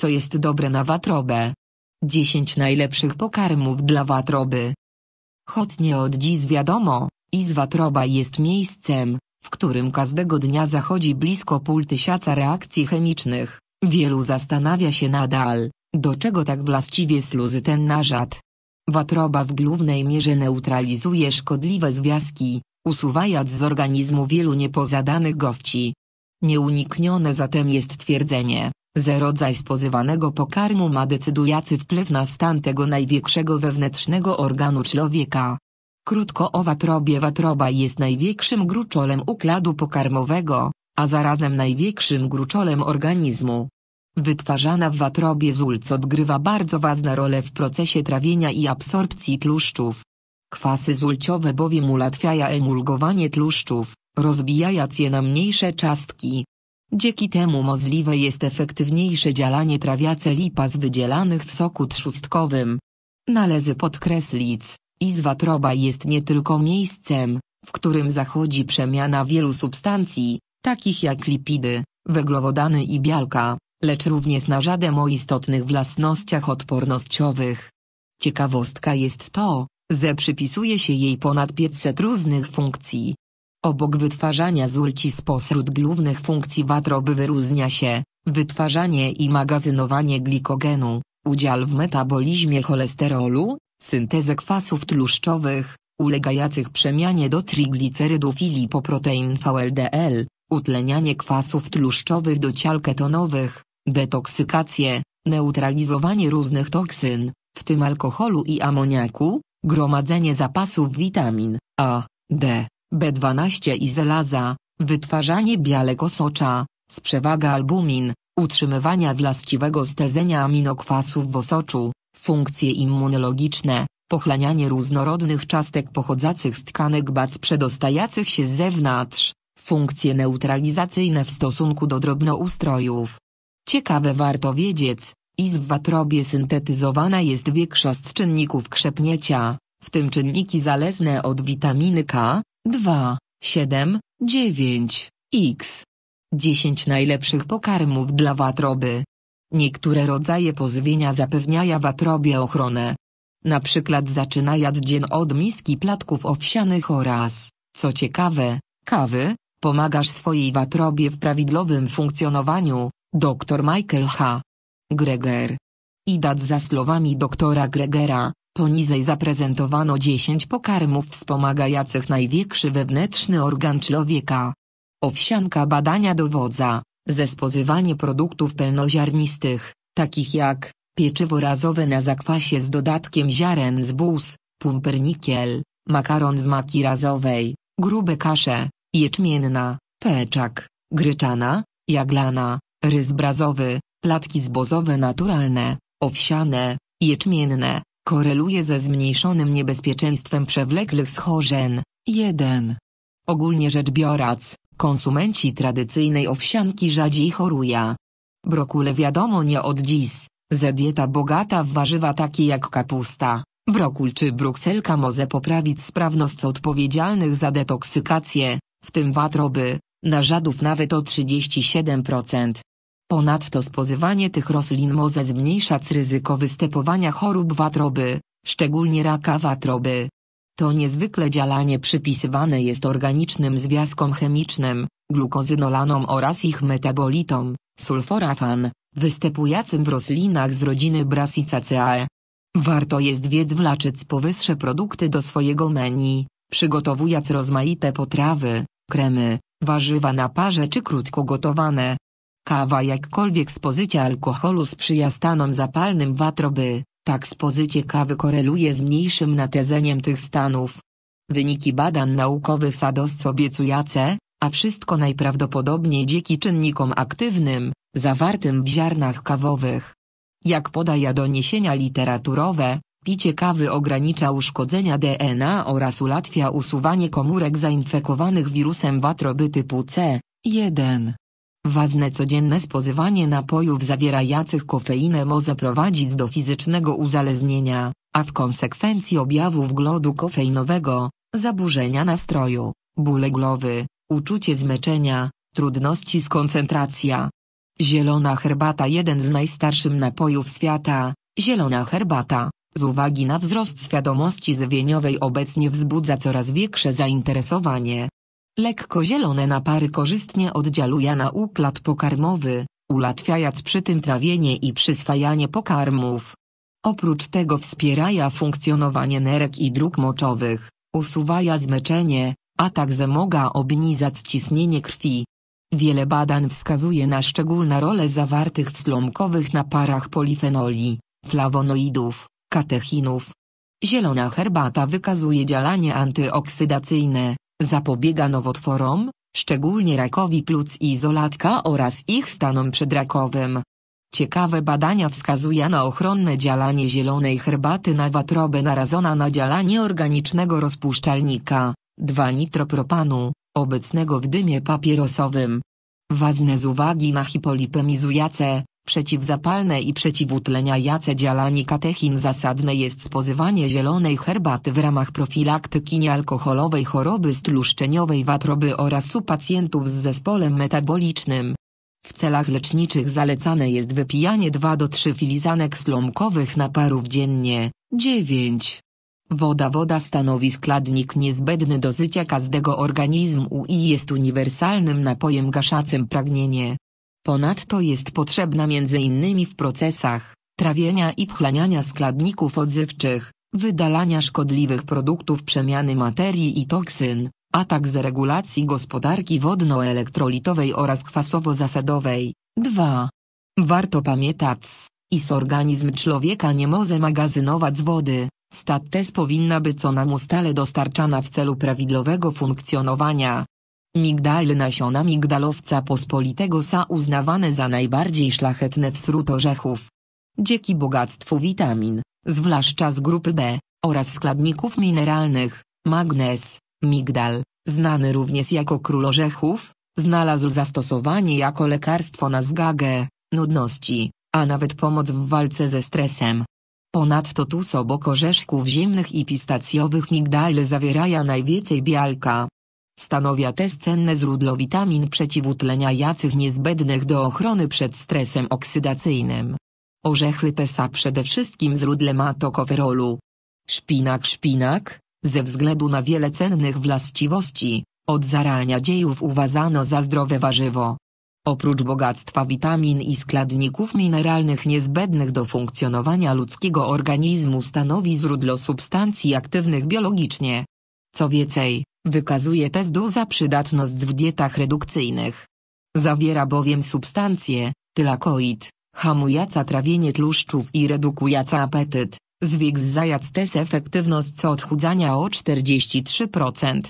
co jest dobre na watrobę. 10 najlepszych pokarmów dla watroby. nie od dziś wiadomo, iz watroba jest miejscem, w którym każdego dnia zachodzi blisko pół tysiąca reakcji chemicznych. Wielu zastanawia się nadal, do czego tak właściwie sluzy ten narzad. Watroba w głównej mierze neutralizuje szkodliwe związki, usuwając z organizmu wielu niepozadanych gości. Nieuniknione zatem jest twierdzenie, ze rodzaj pokarmu ma decydujący wpływ na stan tego największego wewnętrznego organu człowieka. Krótko o watrobie watroba jest największym gruczolem układu pokarmowego, a zarazem największym gruczolem organizmu. Wytwarzana w watrobie zulc odgrywa bardzo ważną rolę w procesie trawienia i absorpcji tłuszczów. Kwasy zulciowe bowiem ułatwiają emulgowanie tłuszczów, rozbijając je na mniejsze cząstki, Dzięki temu możliwe jest efektywniejsze działanie trawiace lipas wydzielanych w soku trzustkowym. Należy podkreślić, izwa troba jest nie tylko miejscem, w którym zachodzi przemiana wielu substancji, takich jak lipidy, węglowodany i białka, lecz również na żadem o istotnych własnościach odpornościowych. Ciekawostka jest to, że przypisuje się jej ponad 500 różnych funkcji, Obok wytwarzania zulci spośród głównych funkcji watroby wyróżnia się wytwarzanie i magazynowanie glikogenu, udział w metabolizmie cholesterolu, syntezę kwasów tłuszczowych, ulegających przemianie do triglicerydów i lipoprotein VLDL, utlenianie kwasów tłuszczowych do ciał ketonowych, detoksykację, neutralizowanie różnych toksyn, w tym alkoholu i amoniaku, gromadzenie zapasów witamin A, D, B12 i żelaza, wytwarzanie białego socza, sprzewaga przewaga albumin, utrzymywania właściwego stezenia aminokwasów w osoczu, funkcje immunologiczne, pochłanianie różnorodnych cząstek pochodzących z tkanek bac przedostających się z zewnątrz, funkcje neutralizacyjne w stosunku do drobnoustrojów. Ciekawe warto wiedzieć, i w watrobie syntetyzowana jest większość czynników krzepnięcia, w tym czynniki zależne od witaminy K, 2, 7, 9, x. 10 najlepszych pokarmów dla watroby. Niektóre rodzaje pozwienia zapewniają watrobie ochronę. Na przykład zaczyna jad dzień od miski platków owsianych oraz, co ciekawe, kawy, pomagasz swojej watrobie w prawidłowym funkcjonowaniu, dr Michael H. Greger. I dat za słowami doktora Gregera, Poniżej zaprezentowano 10 pokarmów wspomagających największy wewnętrzny organ człowieka. Owsianka badania dowodza, ze spozywanie produktów pełnoziarnistych, takich jak pieczywo razowe na zakwasie z dodatkiem ziaren z bus, pumpernikiel, makaron z maki razowej, grube kasze, jęczmienna, peczak, gryczana, jaglana, ryż brazowy, platki zbozowe naturalne, owsiane, jęczmienne, koreluje ze zmniejszonym niebezpieczeństwem przewlekłych schorzeń. 1. Ogólnie rzecz biorąc, konsumenci tradycyjnej owsianki rzadziej chorują. Brokule wiadomo nie od dziś, ze dieta bogata w warzywa takie jak kapusta, brokul czy brukselka może poprawić sprawność odpowiedzialnych za detoksykację, w tym watroby, żadów nawet o 37%. Ponadto spożywanie tych roślin może zmniejszać ryzyko występowania chorób watroby, szczególnie raka watroby. To niezwykle działanie przypisywane jest organicznym związkom chemicznym, glukozynolanom oraz ich metabolitom, sulforafan, występującym w roślinach z rodziny Brassicaceae. Warto jest więc wlaczyć powyższe produkty do swojego menu, przygotowując rozmaite potrawy, kremy, warzywa na parze czy krótko gotowane, Kawa jakkolwiek spożycie alkoholu sprzyja stanom zapalnym watroby, tak spożycie kawy koreluje z mniejszym natężeniem tych stanów. Wyniki badań naukowych SADOS obiecujące, a wszystko najprawdopodobniej dzięki czynnikom aktywnym, zawartym w ziarnach kawowych. Jak podaje doniesienia literaturowe, picie kawy ogranicza uszkodzenia DNA oraz ułatwia usuwanie komórek zainfekowanych wirusem watroby typu C. 1. Ważne codzienne spożywanie napojów zawierających kofeinę może prowadzić do fizycznego uzależnienia, a w konsekwencji objawów glodu kofeinowego, zaburzenia nastroju, bóle głowy, uczucie zmęczenia, trudności z koncentracją. Zielona herbata jeden z najstarszych napojów świata, zielona herbata, z uwagi na wzrost świadomości żywieniowej obecnie wzbudza coraz większe zainteresowanie. Lekko zielone napary korzystnie oddziałują na układ pokarmowy, ułatwiając przy tym trawienie i przyswajanie pokarmów. Oprócz tego wspierają funkcjonowanie nerek i dróg moczowych, usuwaja zmęczenie, także mogą obniżać ciśnienie krwi. Wiele badań wskazuje na szczególną rolę zawartych w slomkowych naparach polifenoli, flawonoidów, katechinów. Zielona herbata wykazuje działanie antyoksydacyjne, Zapobiega nowotworom, szczególnie rakowi pluc i izolatka oraz ich stanom przedrakowym. Ciekawe badania wskazują na ochronne działanie zielonej herbaty na watrobę narazona na działanie organicznego rozpuszczalnika, 2-nitropropanu, obecnego w dymie papierosowym. Ważne z uwagi na hipolipemizujące, Przeciwzapalne i przeciwutlenia jace dzialani katechin zasadne jest spożywanie zielonej herbaty w ramach profilaktyki niealkoholowej choroby stłuszczeniowej watroby oraz u pacjentów z zespołem metabolicznym. W celach leczniczych zalecane jest wypijanie 2 do 3 filizanek slomkowych naparów dziennie. 9. Woda Woda stanowi składnik niezbędny do życia każdego organizmu i jest uniwersalnym napojem gaszącym pragnienie. Ponadto jest potrzebna m.in. w procesach trawienia i wchłaniania składników odzywczych, wydalania szkodliwych produktów przemiany materii i toksyn, a także regulacji gospodarki wodno-elektrolitowej oraz kwasowo-zasadowej. 2. Warto pamiętać, iż organizm człowieka nie może magazynować wody. Stattes powinna być co nam stale dostarczana w celu prawidłowego funkcjonowania. Migdale nasiona migdalowca pospolitego są uznawane za najbardziej szlachetne wśród orzechów. Dzięki bogactwu witamin, zwłaszcza z grupy B, oraz składników mineralnych, magnez, migdal, znany również jako król orzechów, znalazł zastosowanie jako lekarstwo na zgagę, nudności, a nawet pomoc w walce ze stresem. Ponadto tu obok orzeszków ziemnych i pistacjowych migdale zawierają najwięcej białka. Stanowia też cenne źródło witamin przeciwutleniających jacych niezbędnych do ochrony przed stresem oksydacyjnym. Orzechy te są przede wszystkim źródłem atokoferolu. Szpinak Szpinak, ze względu na wiele cennych właściwości, od zarania dziejów uważano za zdrowe warzywo. Oprócz bogactwa witamin i składników mineralnych niezbędnych do funkcjonowania ludzkiego organizmu stanowi źródło substancji aktywnych biologicznie. Co więcej, Wykazuje testu za przydatność w dietach redukcyjnych. Zawiera bowiem substancje, tylakoid, hamująca trawienie tłuszczów i redukująca apetyt. zajac test efektywność odchudzania o 43%.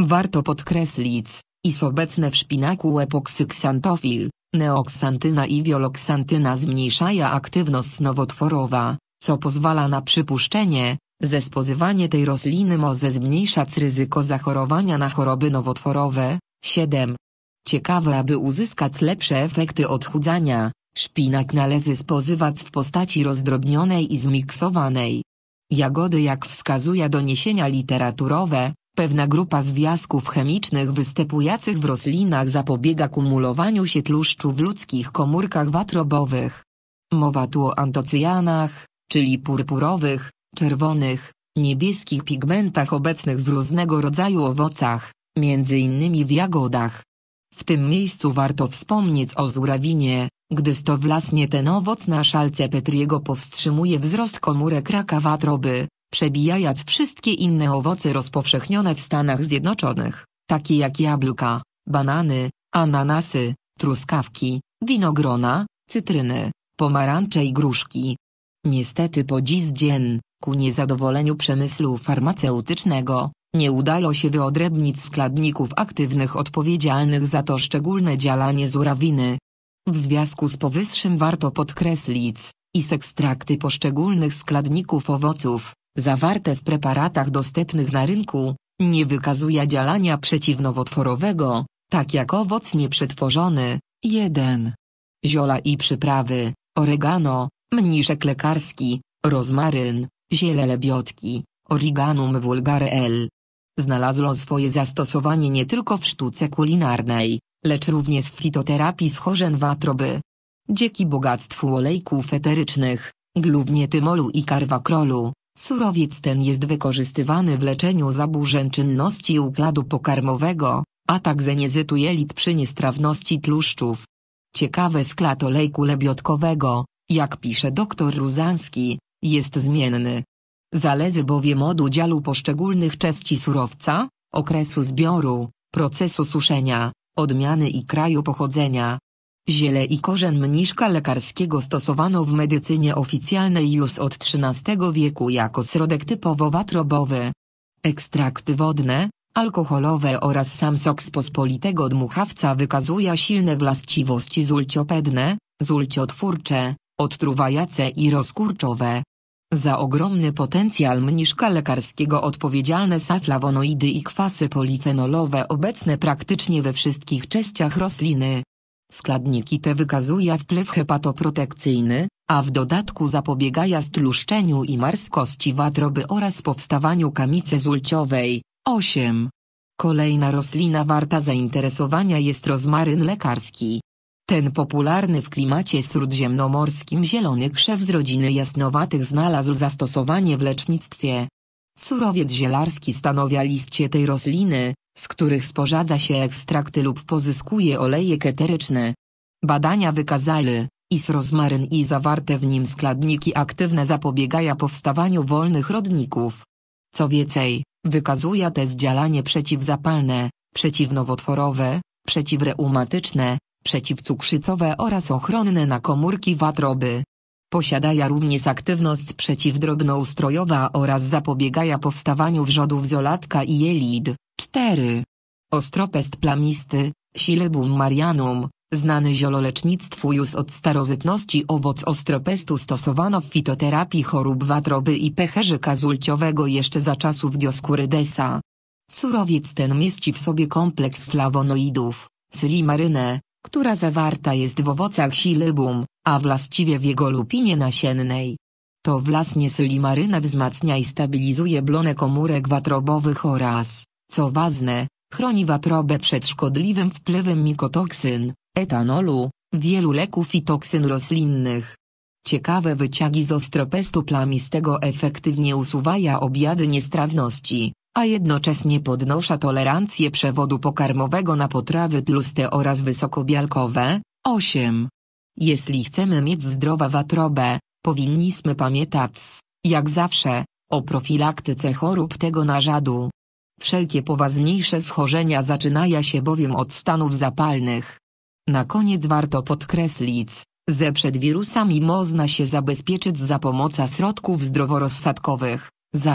Warto podkreślić, iż obecne w szpinaku epoksyksantofil, neoksantyna i wioloksantyna zmniejszają aktywność nowotworowa, co pozwala na przypuszczenie, Zespozywanie tej rośliny może zmniejszać ryzyko zachorowania na choroby nowotworowe. 7. Ciekawe aby uzyskać lepsze efekty odchudzania, szpinak należy spozywać w postaci rozdrobnionej i zmiksowanej. Jagody jak wskazuje doniesienia literaturowe, pewna grupa związków chemicznych występujących w roślinach zapobiega kumulowaniu się tłuszczu w ludzkich komórkach watrobowych. Mowa tu o antocyjanach, czyli purpurowych, czerwonych, niebieskich pigmentach obecnych w różnego rodzaju owocach, między innymi w jagodach. W tym miejscu warto wspomnieć o zurawinie, gdyż to właśnie ten owoc na szalce Petriego powstrzymuje wzrost komórek raka watroby, przebijając wszystkie inne owoce rozpowszechnione w Stanach Zjednoczonych, takie jak jabłka, banany, ananasy, truskawki, winogrona, cytryny, pomarańcze i gruszki. Niestety po dziś dzień, Ku niezadowoleniu przemysłu farmaceutycznego, nie udało się wyodrębnić składników aktywnych odpowiedzialnych za to szczególne działanie zurawiny. W związku z powyższym warto podkreślić, i ekstrakty poszczególnych składników owoców, zawarte w preparatach dostępnych na rynku, nie wykazuje działania przeciwnowotworowego, tak jak owoc nieprzetworzony. 1. Ziola i przyprawy, oregano, mniszek lekarski, rozmaryn, Ziele lebiotki, Origanum vulgare L. Znalazło swoje zastosowanie nie tylko w sztuce kulinarnej, lecz również w fitoterapii z chorzen watroby. Dzięki bogactwu olejków eterycznych, głównie tymolu i karwakrolu, surowiec ten jest wykorzystywany w leczeniu zaburzeń czynności układu pokarmowego, a także niezytu jelit przy niestrawności tłuszczów. Ciekawe skład olejku lebiotkowego, jak pisze dr Ruzanski, jest zmienny. Zależy bowiem od udziału poszczególnych części surowca, okresu zbioru, procesu suszenia, odmiany i kraju pochodzenia. Ziele i korzeń mniszka lekarskiego stosowano w medycynie oficjalnej już od XIII wieku jako środek typowo watrobowy. Ekstrakty wodne, alkoholowe oraz sam sok z pospolitego dmuchawca wykazuje silne właściwości zulciopedne, zulciotwórcze, odtruwające i rozkurczowe. Za ogromny potencjał mniszka lekarskiego odpowiedzialne są flawonoidy i kwasy polifenolowe obecne praktycznie we wszystkich częściach rośliny. Składniki te wykazują wpływ hepatoprotekcyjny, a w dodatku zapobiegają stłuszczeniu i marskości watroby oraz powstawaniu kamicy zulciowej. 8. Kolejna roślina warta zainteresowania jest rozmaryn lekarski. Ten popularny w klimacie śródziemnomorskim zielony krzew z rodziny jasnowatych znalazł zastosowanie w lecznictwie. Surowiec zielarski stanowia liście tej rośliny, z których sporządza się ekstrakty lub pozyskuje oleje keteryczne. Badania wykazały, iż rozmaryn i zawarte w nim składniki aktywne zapobiegają powstawaniu wolnych rodników. Co więcej, wykazuje te działanie przeciwzapalne, przeciwnowotworowe, przeciwreumatyczne, przeciwcukrzycowe oraz ochronne na komórki watroby. Posiadaja również aktywność przeciwdrobnoustrojowa oraz zapobiegaja powstawaniu wrzodów zolatka i jelid. 4. Ostropest plamisty, Silebum marianum, znany ziololecznictwu już od starożytności owoc ostropestu stosowano w fitoterapii chorób watroby i pecherzy zulciowego jeszcze za czasów Dioskurydesa. Surowiec ten mieści w sobie kompleks flawonoidów, sylimarynę, która zawarta jest w owocach silybum, a właściwie w jego lupinie nasiennej. To wlasnie sylimaryna wzmacnia i stabilizuje blonę komórek watrobowych oraz, co ważne, chroni watrobę przed szkodliwym wpływem mikotoksyn, etanolu, wielu leków i toksyn roślinnych. Ciekawe wyciągi z ostropestu plamistego efektywnie usuwają objawy niestrawności a jednocześnie podnosza tolerancję przewodu pokarmowego na potrawy tłuste oraz wysokobialkowe. 8. Jeśli chcemy mieć zdrową watrobę, powinniśmy pamiętać, jak zawsze, o profilaktyce chorób tego narzadu. Wszelkie poważniejsze schorzenia zaczynają się bowiem od stanów zapalnych. Na koniec warto podkreślić, że przed wirusami można się zabezpieczyć za pomocą środków zdroworozsadkowych,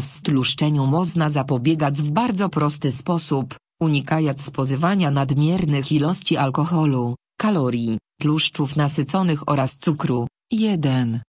stluszczeniu można zapobiegać w bardzo prosty sposób, unikając spożywania nadmiernych ilości alkoholu, kalorii, tłuszczów nasyconych oraz cukru. 1.